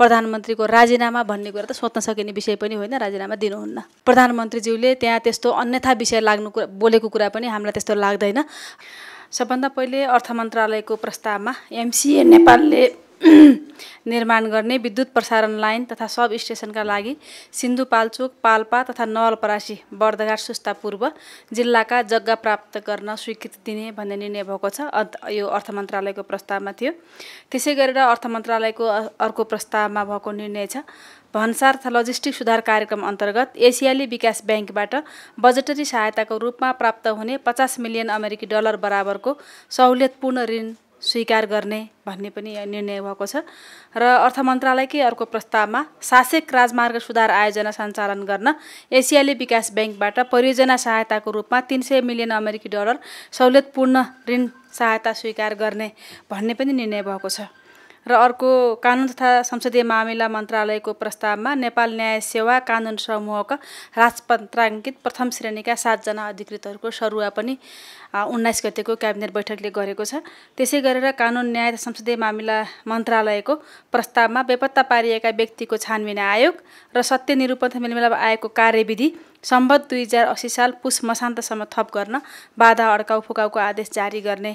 प्रधानमन्त्रीको राजीनामा भन्ने कुरा त सोध्न सकिने विषय पनि होइन राजीनामा दिनुहुन्न प्रधानमन्त्रीज्यूले त्यहाँ त्यस्तो अन्यथा विषय लाग्नु बोलेको कुरा पनि हामीलाई त्यस्तो लाग्दैन सबभन्दा पहिले अर्थ मन्त्रालयको प्रस्तावमा एमसिए नेपालले निर्माण गर्ने विद्युत प्रसारण लाइन तथा सब स्टेसनका लागि सिन्धुपाल्चोक पाल्पा तथा नवलपरासी बर्दघाट सुस्ता पूर्व जिल्लाका जग्गा प्राप्त गर्न स्वीकृति दिने भन्ने निर्णय भएको छ यो अर्थ मन्त्रालयको प्रस्तावमा थियो त्यसै गरेर अर्थ मन्त्रालयको अर्को प्रस्तावमा भएको निर्णय छ भन्सार तथा लजिस्टिक सुधार कार्यक्रम अन्तर्गत एसियाली विकास ब्याङ्कबाट बजेटरी सहायताको रूपमा प्राप्त हुने पचास मिलियन अमेरिकी डलर बराबरको सहुलियतपूर्ण ऋण स्वीकार गर्ने भन्ने पनि निर्णय भएको छ र अर्थ मन्त्रालयकै अर्को प्रस्तावमा शासक राजमार्ग सुधार आयोजना सञ्चालन गर्न एसियाली विकास ब्याङ्कबाट परियोजना सहायताको रूपमा तिन सय मिलियन अमेरिकी डलर सहुलियतपूर्ण ऋण सहायता स्वीकार गर्ने भन्ने पनि निर्णय भएको छ र अर्को कानुन तथा संसदीय मामिला मन्त्रालयको प्रस्तावमा नेपाल न्याय सेवा कानुन समूहका राजपत्राङ्कित प्रथम श्रेणीका सातजना अधिकृतहरूको सरुवा पनि उन्नाइस गतेको क्याबिनेट बैठकले गरेको छ त्यसै गरेर कानुन न्याय तथा संसदीय मामिला मन्त्रालयको प्रस्तावमा बेपत्ता पारिएका व्यक्तिको छानबिन आयोग र सत्य निरूपण तथा आयोगको कार्यविधि सम्बद्ध दुई हजार असी साल पुष मसान्तसम्म थप गर्न बाधा अड्काउ फुकाउको आदेश जारी गर्ने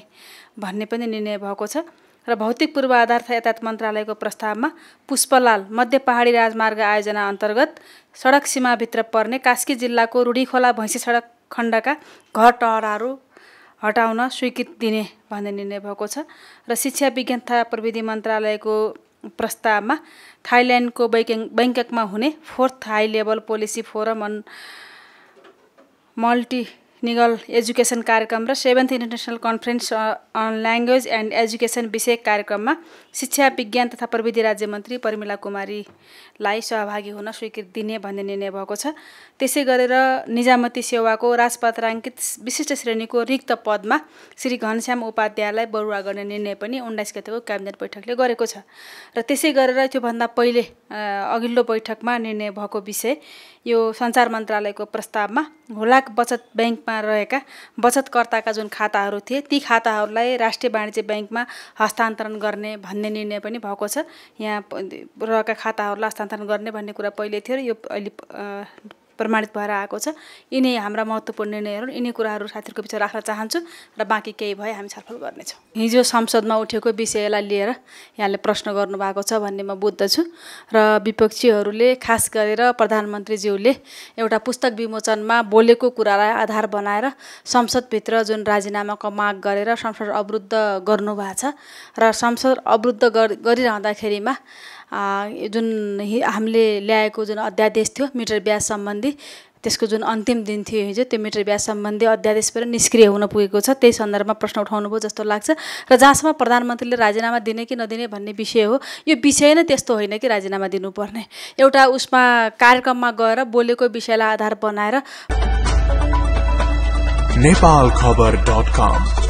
भन्ने पनि निर्णय भएको छ र भौतिक पूर्वाधार तथा यातायात मन्त्रालयको प्रस्तावमा पुष्पलाल मध्य पहाडी राजमार्ग आयोजना अन्तर्गत सडक सीमाभित्र पर्ने कास्की जिल्लाको रुढीखोला भैँसी सडक खण्डका घर टहराहरू हटाउन स्वीकृत दिने भन्ने निर्णय भएको छ र शिक्षा विज्ञान तथा प्रविधि मन्त्रालयको प्रस्तावमा थाइल्यान्डको बैङ्क बैङ्ककमा हुने fourth high level policy forum on multilingual education कार्यक्रम र seventh international conference on language and education विषय कार्यक्रममा शिक्षा विज्ञान तथा प्रविधि राज्य मन्त्री प्रमिला कुमारीलाई सहभागी हुन स्वीकृति दिने भन्ने निर्णय भएको छ त्यसै गरेर निजामती सेवाको राजपत्राङ्कित विशिष्ट श्रेणीको रिक्त पदमा श्री घनश्याम उपाध्यायलाई बरुवा गर्ने निर्णय पनि उन्नाइस गतिको क्याबिनेट बैठकले गरेको छ र त्यसै गरेर त्योभन्दा पहिले अघिल्लो बैठकमा निर्णय भएको विषय यो सञ्चार मन्त्रालयको प्रस्तावमा हुलाक बचत ब्याङ्कमा रहेका बचतकर्ताका जुन खाताहरू थिए ती खाताहरूलाई राष्ट्रिय वाणिज्य ब्याङ्कमा हस्तान्तरण गर्ने भन्ने निर्णय पनि भएको छ यहाँ रहेका खाताहरूलाई हस्तान्तरण गर्ने भन्ने कुरा पहिले थियो र यो अहिले प्रमाणित भएर आएको छ यिनै हाम्रा महत्त्वपूर्ण निर्णयहरू यिनै कुराहरू साथीहरूको पिछा राख्न चाहन्छु र बाँकी केही भए हामी छलफल गर्नेछौँ हिजो संसदमा उठेको विषयलाई लिएर यहाँले प्रश्न गर्नुभएको छ भन्ने म बुझ्दछु र विपक्षीहरूले खास गरेर प्रधानमन्त्रीज्यूले एउटा पुस्तक विमोचनमा बोलेको कुरालाई आधार बनाएर संसदभित्र जुन राजीनामाको माग गरेर संसद अवरुद्ध गर्नुभएको छ र संसद अवरुद्ध गरिरहँदाखेरिमा जुन हामीले ल्याएको जुन अध्यादेश थियो मिटर ब्याज सम्बन्धी त्यसको जुन अन्तिम दिन थियो हिजो त्यो मिटर ब्याज सम्बन्धी अध्यादेशबाट निष्क्रिय हुन पुगेको छ त्यही सन्दर्भमा प्रश्न उठाउनु भयो जस्तो लाग्छ र जहाँसम्म प्रधानमन्त्रीले राजीनामा दिने कि नदिने भन्ने विषय हो यो विषय नै त्यस्तो होइन कि राजीनामा दिनुपर्ने एउटा उसमा कार्यक्रममा गएर बोलेको विषयलाई आधार बनाएर